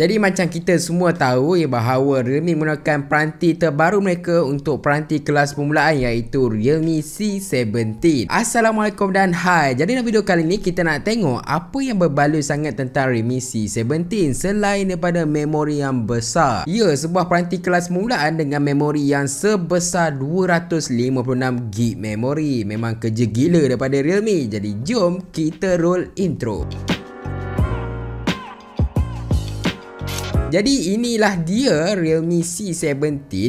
Jadi macam kita semua tahu ya bahawa Realme menggunakan peranti terbaru mereka untuk peranti kelas permulaan iaitu Realme C17. Assalamualaikum dan hai. Jadi dalam video kali ni kita nak tengok apa yang berbaloi sangat tentang Realme C17 selain daripada memori yang besar. Ya, sebuah peranti kelas permulaan dengan memori yang sebesar 256GB memori. Memang kerja gila daripada Realme. Jadi jom kita roll Intro Jadi inilah dia Realme C17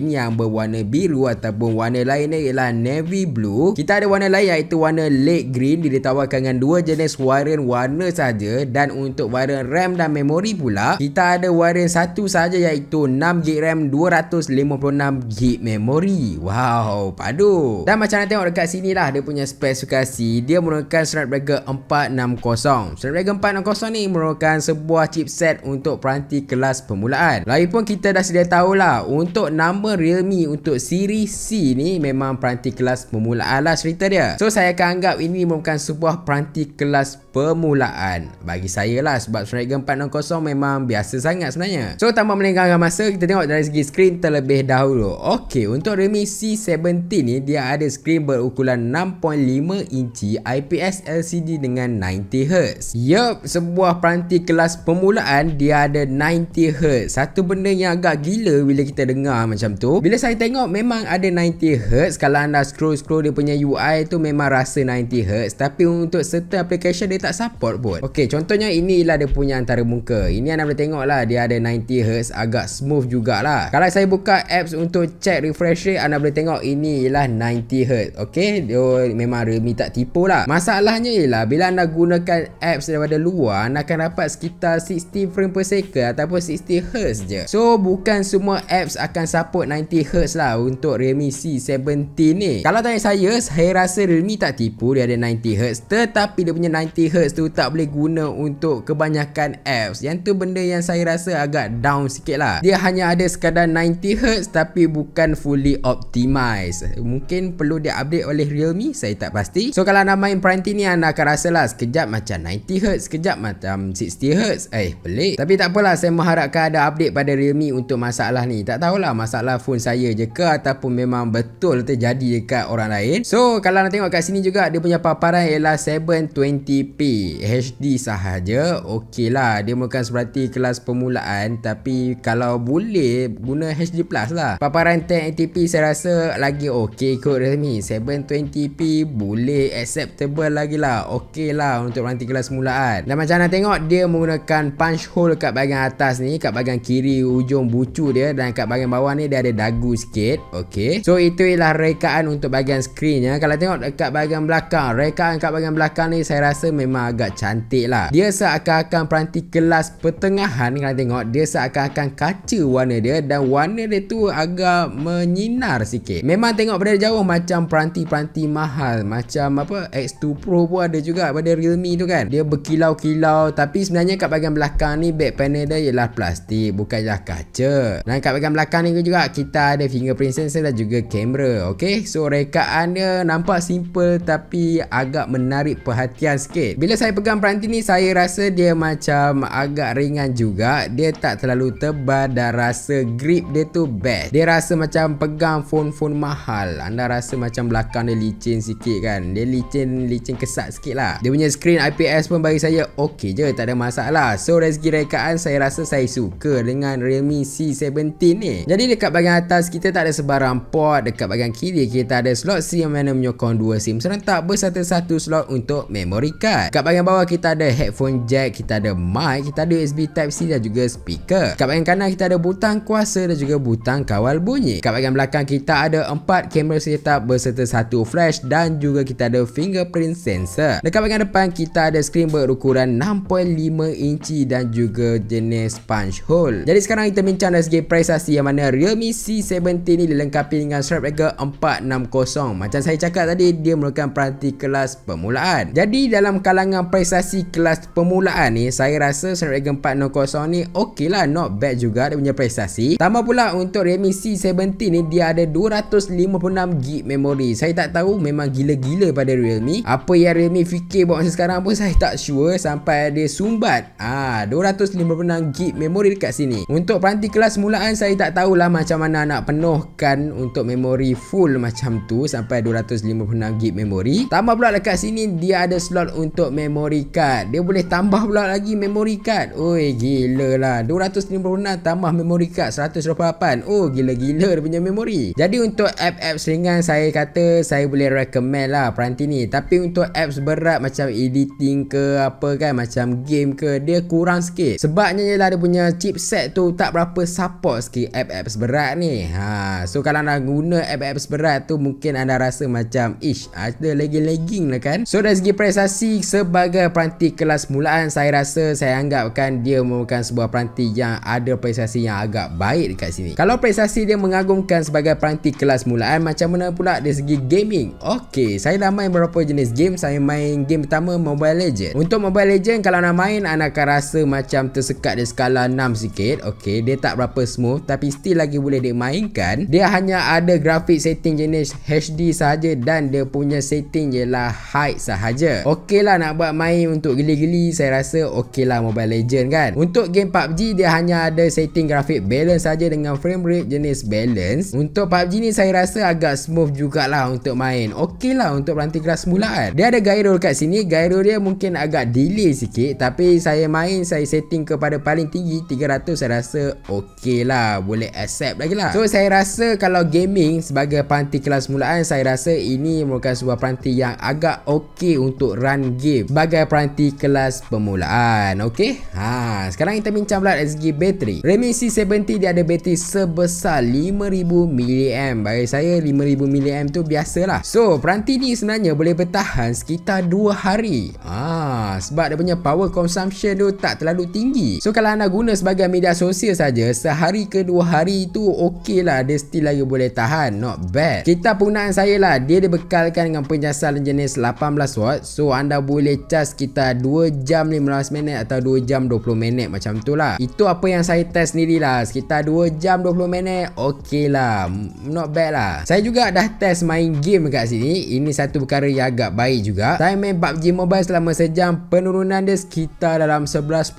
yang berwarna biru ataupun warna lainnya ialah navy blue. Kita ada warna lain iaitu warna light green dia ditawarkan dengan dua jenis warian warna saja dan untuk warian RAM dan memori pula kita ada warian satu saja iaitu 6GB RAM 256GB memori. Wow, padu. Dan macam nak tengok dekat sini lah dia punya spesifikasi. Dia menggunakan Snapdragon 460. Snapdragon 460 ni merupakan sebuah chipset untuk peranti kelas permulaan. pun kita dah sedia lah untuk nama Realme untuk siri C ni memang peranti kelas permulaan lah cerita dia. So saya akan anggap ini merupakan sebuah peranti kelas permulaan. Bagi saya lah sebab Snapdragon 460 memang biasa sangat sebenarnya. So tanpa melengahkan masa kita tengok dari segi skrin terlebih dahulu. Okey untuk Realme C17 ni dia ada skrin berukuran 6.5 inci IPS LCD dengan 90Hz. Yup sebuah peranti kelas permulaan dia ada 90Hz 90Hz Satu benda yang agak gila bila kita dengar macam tu Bila saya tengok memang ada 90Hz Kalau anda scroll-scroll dia punya UI tu memang rasa 90Hz Tapi untuk certain application dia tak support pun Ok contohnya inilah dia punya antara muka Ini anda boleh tengok lah dia ada 90Hz agak smooth jugalah Kalau saya buka apps untuk check refresh rate Anda boleh tengok inilah 90Hz Okay, dia memang Realme tak tipu lah Masalahnya ialah bila anda gunakan apps daripada luar Anda akan dapat sekitar 60 frame per second Ataupun 60 90Hz je So bukan semua apps akan support 90Hz lah Untuk Realme C17 ni Kalau tanya saya Saya rasa Realme tak tipu Dia ada 90Hz Tetapi dia punya 90Hz tu Tak boleh guna untuk kebanyakan apps Yang tu benda yang saya rasa agak down sikit lah Dia hanya ada sekadar 90Hz Tapi bukan fully optimized Mungkin perlu dia update oleh Realme Saya tak pasti So kalau anda main Pranti ni Anda akan rasa lah Sekejap macam 90Hz Sekejap macam 60Hz Eh pelik Tapi tak apalah Saya mengharapkan akan ada update pada Realme untuk masalah ni. Tak tahulah masalah phone saya je ke ataupun memang betul terjadi dekat orang lain. So, kalau nak tengok kat sini juga dia punya paparan ialah 720p HD sahaja. Okey lah. Dia bukan seperti kelas permulaan tapi kalau boleh guna HD Plus lah. Paparan 1080p saya rasa lagi okey kot Realme. 720p boleh acceptable lagi lah. Okey lah untuk peranti kelas permulaan. Dan macam nak tengok dia menggunakan punch hole kat bahagian atas ni kat bahagian kiri ujung bucu dia dan kat bahagian bawah ni dia ada dagu sikit okey so itu ialah rekaan untuk bahagian skrin ya kalau tengok dekat bahagian belakang rekaan kat bahagian belakang ni saya rasa memang agak cantik lah dia seakan-akan peranti kelas pertengahan kalau tengok dia seakan-akan kaca warna dia dan warna dia tu agak menyinar sikit memang tengok dari jauh macam peranti-peranti mahal macam apa X2 Pro pun ada juga pada Realme tu kan dia berkilau-kilau tapi sebenarnya kat bahagian belakang ni back panel dia ialah plastik pasti bukanlah kaca dan kat bahagian belakang ni juga kita ada fingerprint sensor dan juga kamera okey so rekaannya nampak simple tapi agak menarik perhatian sikit bila saya pegang peranti ni saya rasa dia macam agak ringan juga dia tak terlalu tebal dan rasa grip dia tu best dia rasa macam pegang phone-phone mahal anda rasa macam belakang dia licin sikit kan dia licin licin kesat sikit lah dia punya screen IPS pun bagi saya okey je tak ada masalah so dari segi rekaan saya rasa saya suka suka dengan Realme C17 ni Jadi dekat bahagian atas kita tak ada sebarang port Dekat bahagian kiri kita ada slot SIM yang mana menyokong 2 SIM serentak Berserta satu slot untuk memory card Dekat bahagian bawah kita ada headphone jack Kita ada mic, kita ada USB Type-C dan juga speaker Dekat bahagian kanan kita ada butang kuasa dan juga butang kawal bunyi Dekat bahagian belakang kita ada 4 kamera setup Berserta satu flash dan juga kita ada fingerprint sensor Dekat bahagian depan kita ada screen berukuran 6.5 inci Dan juga jenis punch threshold Jadi sekarang kita bincang dari segi prestasi Yang mana Realme C70 ni dilengkapi dengan Snapdragon 460 Macam saya cakap tadi Dia merupakan peranti kelas permulaan Jadi dalam kalangan prestasi kelas permulaan ni Saya rasa Snapdragon 460 ni Okey lah not bad juga dia punya prestasi Tambah pula untuk Realme C70 ni Dia ada 256GB memori Saya tak tahu memang gila-gila pada Realme Apa yang Realme fikir buat masa sekarang pun Saya tak sure sampai dia sumbat Ah, 256GB memori memori dekat sini Untuk peranti kelas mulaan saya tak tahulah macam mana nak penuhkan untuk memori full macam tu Sampai 256GB memori Tambah pula dekat sini dia ada slot untuk memori card Dia boleh tambah pula lagi memori card Ui gila lah 256 tambah memori card 128 Oh gila-gila dia punya memori Jadi untuk app-app ringan saya kata saya boleh recommend lah peranti ni Tapi untuk apps berat macam editing ke apa kan macam game ke dia kurang sikit sebabnya ialah dia punya chipset tu tak berapa support sikit app-app berat ni ha. So kalau anda guna app-app berat tu mungkin anda rasa macam Ish ada lagging-lagging lah kan So dari segi prestasi sebagai peranti kelas mulaan Saya rasa saya anggapkan dia merupakan sebuah peranti yang ada prestasi yang agak baik dekat sini Kalau prestasi dia mengagumkan sebagai peranti kelas mulaan Macam mana pula dari segi gaming Okay saya dah main berapa jenis game Saya main game pertama Mobile Legends Untuk Mobile Legends kalau anda main anda akan rasa macam tersekat di skala 6 sikit Okay Dia tak berapa smooth Tapi still lagi boleh dia mainkan. Dia hanya ada grafik setting jenis HD sahaja Dan dia punya setting ialah height sahaja Okay lah nak buat main untuk geli-geli Saya rasa okay lah Mobile Legend kan Untuk game PUBG Dia hanya ada setting grafik balance saja Dengan frame rate jenis balance Untuk PUBG ni saya rasa agak smooth jugalah untuk main Okay lah untuk peranti keras mulaan Dia ada gyro kat sini Gyro dia mungkin agak delay sikit Tapi saya main saya setting kepada paling tinggi 300 saya rasa okey lah boleh accept lagi lah so saya rasa kalau gaming sebagai peranti kelas mulaan saya rasa ini merupakan sebuah peranti yang agak okey untuk run game sebagai peranti kelas pemulaan. okey ha sekarang kita bincang pula dari segi bateri Redmi C70 dia ada bateri sebesar 5000 mAh bagi saya 5000 mAh tu biasa lah. so peranti ni sebenarnya boleh bertahan sekitar 2 hari ha sebab dia punya power consumption tu tak terlalu tinggi so kalau anda guna sebagai media sosial saja sehari ke dua hari tu okey lah dia still lagi boleh tahan not bad kita penggunaan saya lah dia dibekalkan dengan penjasaran jenis 18 watt so anda boleh charge sekitar 2 jam 15 minit atau 2 jam 20 minit macam tu lah itu apa yang saya test sendiri lah sekitar 2 jam 20 minit okey lah not bad lah saya juga dah test main game kat sini ini satu perkara yang agak baik juga saya main PUBG Mobile selama sejam penurunan dia sekitar dalam 11%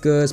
ke 10%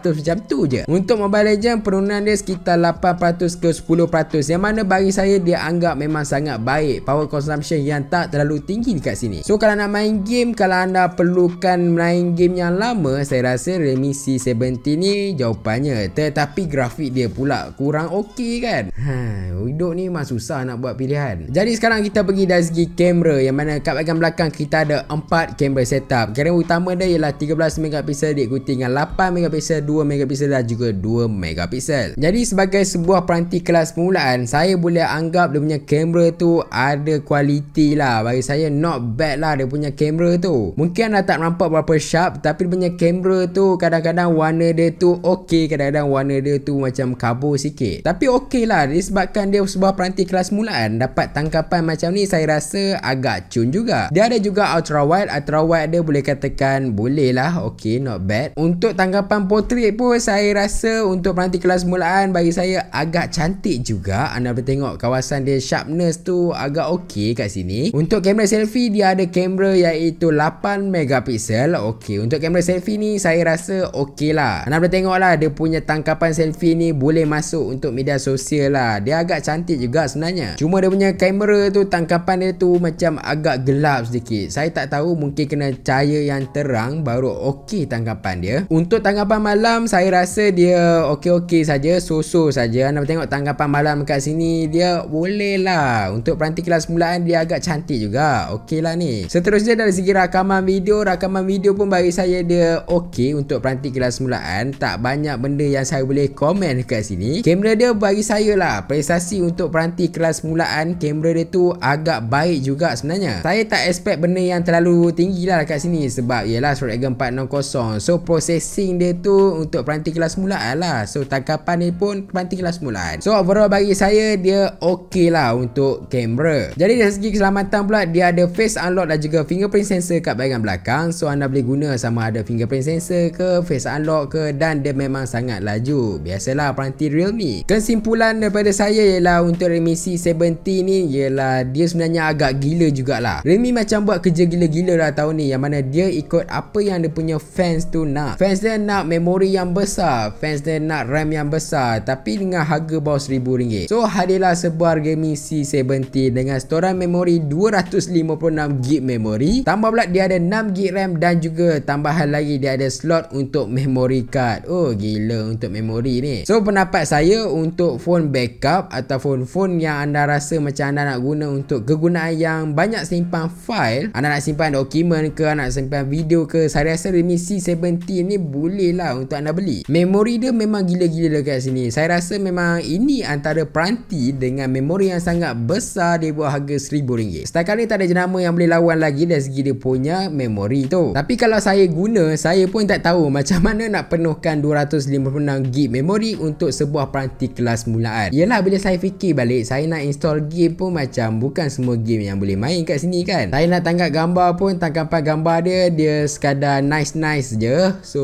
100% macam tu je Untuk Mobile Legends Penurunan dia sekitar 8% ke 10% Yang mana bagi saya Dia anggap memang sangat baik Power consumption yang tak terlalu tinggi dekat sini So kalau nak main game Kalau anda perlukan main game yang lama Saya rasa Redmi C70 ni jawapannya Tetapi grafik dia pula kurang okey kan Haa Hidup ni memang susah nak buat pilihan Jadi sekarang kita pergi dari segi kamera Yang mana kat bagian belakang kita ada 4 kamera setup Kamera utama dia ialah 13MP diikuti dengan 8MP 2 megapixel dan juga 2 megapixel. Jadi sebagai sebuah peranti kelas permulaan, saya boleh anggap dia punya kamera tu ada kualiti lah. Bagi saya not bad lah dia punya kamera tu. Mungkin anda tak nampak berapa sharp tapi dia punya kamera tu kadang-kadang warna dia tu okey, kadang-kadang warna dia tu macam kabur sikit. Tapi okey lah disebabkan dia sebuah peranti kelas permulaan dapat tangkapan macam ni saya rasa agak cun juga. Dia ada juga ultra wide, ultra wide dia boleh katakan boleh lah okey not bad. Untuk tangkapan portrait murid pun saya rasa untuk peranti kelas mulaan bagi saya agak cantik juga. Anda boleh tengok kawasan dia sharpness tu agak okey kat sini. Untuk kamera selfie dia ada kamera iaitu 8 megapixel. Okey, untuk kamera selfie ni saya rasa okey lah. Anda boleh tengok lah dia punya tangkapan selfie ni boleh masuk untuk media sosial lah. Dia agak cantik juga sebenarnya. Cuma dia punya kamera tu tangkapan dia tu macam agak gelap sedikit. Saya tak tahu mungkin kena cahaya yang terang baru okey tangkapan dia. Untuk tangkapan malam malam saya rasa dia okey-okey saja, so-so saja. Anda tengok tanggapan malam dekat sini, dia boleh lah. Untuk peranti kelas mulaan dia agak cantik juga. lah ni. Seterusnya dari segi rakaman video, rakaman video pun bagi saya dia okey untuk peranti kelas mulaan. Tak banyak benda yang saya boleh komen dekat sini. Kamera dia bagi saya lah prestasi untuk peranti kelas mulaan. Kamera dia tu agak baik juga sebenarnya. Saya tak expect benda yang terlalu tinggi lah dekat sini sebab ialah Snapdragon 460. So processing dia tu untuk peranti kelas mulaan lah So tangkapan ni pun peranti kelas mulaan So overall bagi saya dia okey lah untuk kamera Jadi dari segi keselamatan pula dia ada face unlock dan juga fingerprint sensor kat bahagian belakang So anda boleh guna sama ada fingerprint sensor ke face unlock ke dan dia memang sangat laju Biasalah peranti realme Kesimpulan daripada saya ialah untuk realme C70 ni ialah dia sebenarnya agak gila jugalah Realme macam buat kerja gila-gila lah tahun ni yang mana dia ikut apa yang dia punya fans tu nak Fans dia nak memori yang besar Fans dia nak RAM yang besar Tapi dengan harga bawah RM1,000 So hadirlah sebuah gaming C70 Dengan storan memori 256GB memori Tambah pula dia ada 6GB RAM Dan juga tambahan lagi dia ada slot untuk memori card Oh gila untuk memori ni So pendapat saya untuk phone backup Ataupun phone yang anda rasa macam anda nak guna Untuk kegunaan yang banyak simpan file Anda nak simpan dokumen ke Anda nak simpan video ke Saya rasa gaming C70 ni boleh lah untuk anda beli. Memori dia memang gila-gila dekat sini. Saya rasa memang ini antara peranti dengan memori yang sangat besar dia buat harga RM1,000. Setakat ni tak ada jenama yang boleh lawan lagi dari segi dia punya memori tu. Tapi kalau saya guna, saya pun tak tahu macam mana nak penuhkan 256GB memori untuk sebuah peranti kelas mulaan. Yelah bila saya fikir balik, saya nak install game pun macam bukan semua game yang boleh main kat sini kan. Saya nak tangkap gambar pun, tangkapan gambar dia, dia sekadar nice-nice je. So,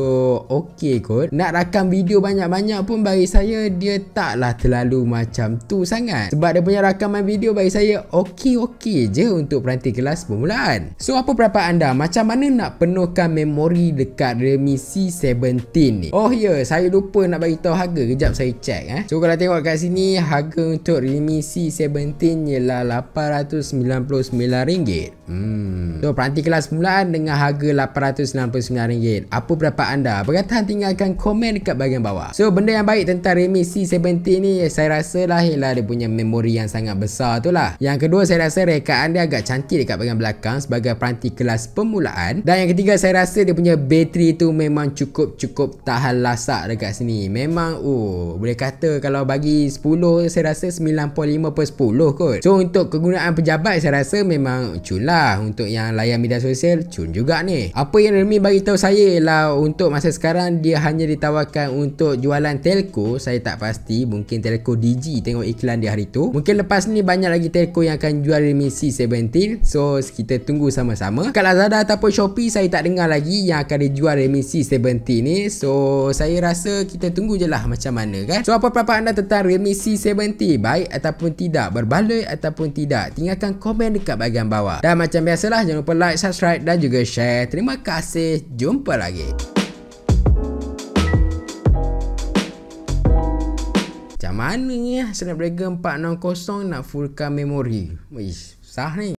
okay kot Nak rakam video banyak-banyak pun bagi saya Dia taklah terlalu macam tu sangat Sebab dia punya rakaman video bagi saya Okey-okey je untuk peranti kelas permulaan So apa pendapat anda? Macam mana nak penuhkan memori dekat Realme C17 ni? Oh ya, yeah, saya lupa nak bagi tahu harga Kejap saya check eh So kalau tengok kat sini Harga untuk Realme C17 ialah RM899 Hmm. So peranti kelas permulaan dengan harga RM899. Apa pendapat anda? Apa tinggalkan komen dekat bahagian bawah. So benda yang baik tentang Redmi C70 ni saya rasa lah ialah dia punya memori yang sangat besar tu lah. Yang kedua saya rasa rekaan dia agak cantik dekat bahagian belakang sebagai peranti kelas permulaan. Dan yang ketiga saya rasa dia punya bateri tu memang cukup-cukup tahan lasak dekat sini. Memang oh boleh kata kalau bagi 10 saya rasa 9.5 per 10 kot. So untuk kegunaan pejabat saya rasa memang cun lah untuk yang layan media sosial cun juga ni apa yang Remy bagi tahu saya ialah untuk masa sekarang dia hanya ditawarkan untuk jualan telco saya tak pasti mungkin telco DG tengok iklan dia hari tu mungkin lepas ni banyak lagi telco yang akan jual Remy C17 so kita tunggu sama-sama kat Lazada ataupun Shopee saya tak dengar lagi yang akan dijual Remy C17 ni so saya rasa kita tunggu je lah macam mana kan so apa pendapat anda tentang Remy C17 baik ataupun tidak berbaloi ataupun tidak tinggalkan komen dekat bahagian bawah dan macam macam biasalah jangan lupa like, subscribe dan juga share. Terima kasih. Jumpa lagi. Macam mana eh? ni Snapdragon 460 nak fullkan memori? Wish, susah ni.